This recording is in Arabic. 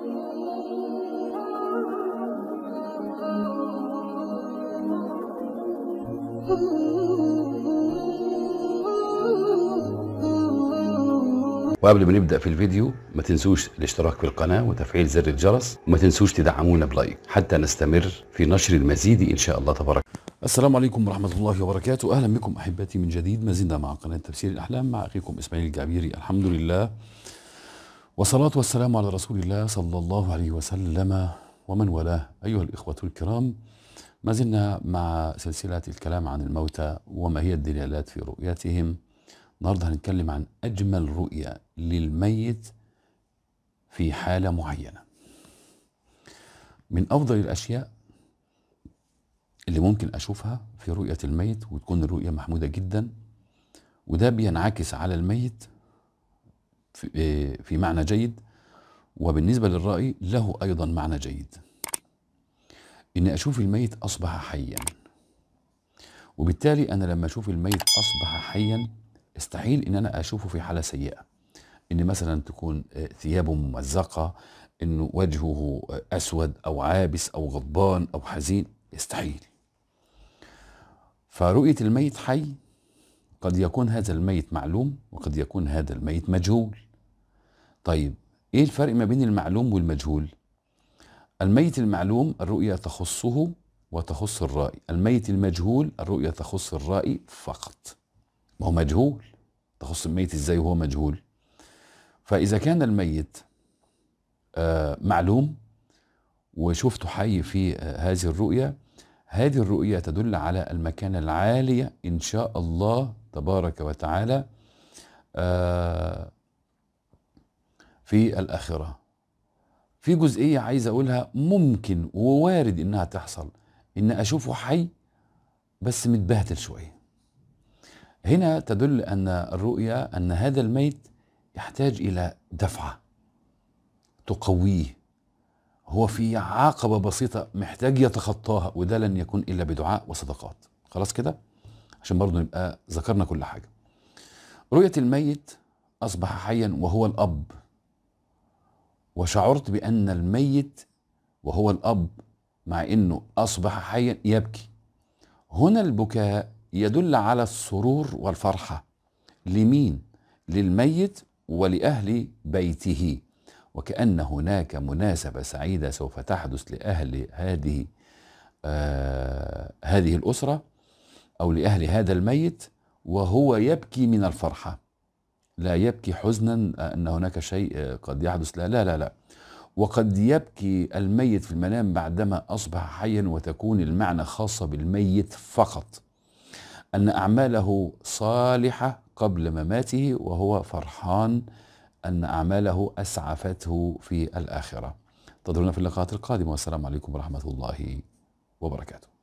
وقبل ما نبدا في الفيديو ما تنسوش الاشتراك في القناه وتفعيل زر الجرس وما تنسوش تدعمونا بلايك حتى نستمر في نشر المزيد ان شاء الله تبارك السلام عليكم ورحمة الله وبركاته أهلا بكم أحبتي من جديد ما زلنا مع قناة تفسير الأحلام مع أخيكم إسماعيل الجعبيري الحمد لله والصلاة والسلام على رسول الله صلى الله عليه وسلم ومن والاه أيها الإخوة الكرام ما زلنا مع سلسلة الكلام عن الموتى وما هي الدلالات في رؤيتهم النهاردة هنتكلم عن أجمل رؤية للميت في حالة معينة من أفضل الأشياء اللي ممكن أشوفها في رؤية الميت وتكون الرؤية محمودة جدا وده بينعكس على الميت آه، في معنى جيد وبالنسبة للرأي له أيضا معنى جيد إني أشوف الميت أصبح حيا وبالتالي أنا لما أشوف الميت أصبح حيا استحيل إن أنا أشوفه في حالة سيئة إن مثلا تكون آه، ثيابه ممزقة إنه وجهه آه، أسود أو عابس أو غضبان أو حزين استحيل فرؤية الميت حي قد يكون هذا الميت معلوم وقد يكون هذا الميت مجهول طيب ايه الفرق ما بين المعلوم والمجهول الميت المعلوم الرؤية تخصه وتخص الرائي الميت المجهول الرؤية تخص الرائي فقط ما هو مجهول تخص الميت ازاي وهو مجهول فاذا كان الميت آه معلوم وشفته حي في آه هذه الرؤية هذه الرؤية تدل على المكانة العالية إن شاء الله تبارك وتعالى آه، في الآخرة في جزئية عايز أقولها ممكن ووارد إنها تحصل إن أشوفه حي بس متبهدل شوية هنا تدل أن الرؤية أن هذا الميت يحتاج إلى دفعة تقويه هو في عقبة بسيطة محتاج يتخطاها وده لن يكون إلا بدعاء وصدقات خلاص كده عشان برضه نبقى ذكرنا كل حاجة رؤية الميت أصبح حيا وهو الأب وشعرت بأن الميت وهو الأب مع أنه أصبح حيا يبكي هنا البكاء يدل على السرور والفرحة لمين؟ للميت ولأهل بيته وكأن هناك مناسبة سعيدة سوف تحدث لأهل هذه آه هذه الأسرة أو لأهل هذا الميت وهو يبكي من الفرحة لا يبكي حزنا أن هناك شيء آه، قد يحدث لا لا لا, لا. وقد يبكي الميت في المنام بعدما أصبح حيا وتكون المعنى خاصة بالميت فقط أن أعماله صالحة قبل مماته وهو فرحان أن أعماله أسعفته في الآخرة انتظرونا في اللقاءات القادمة والسلام عليكم ورحمة الله وبركاته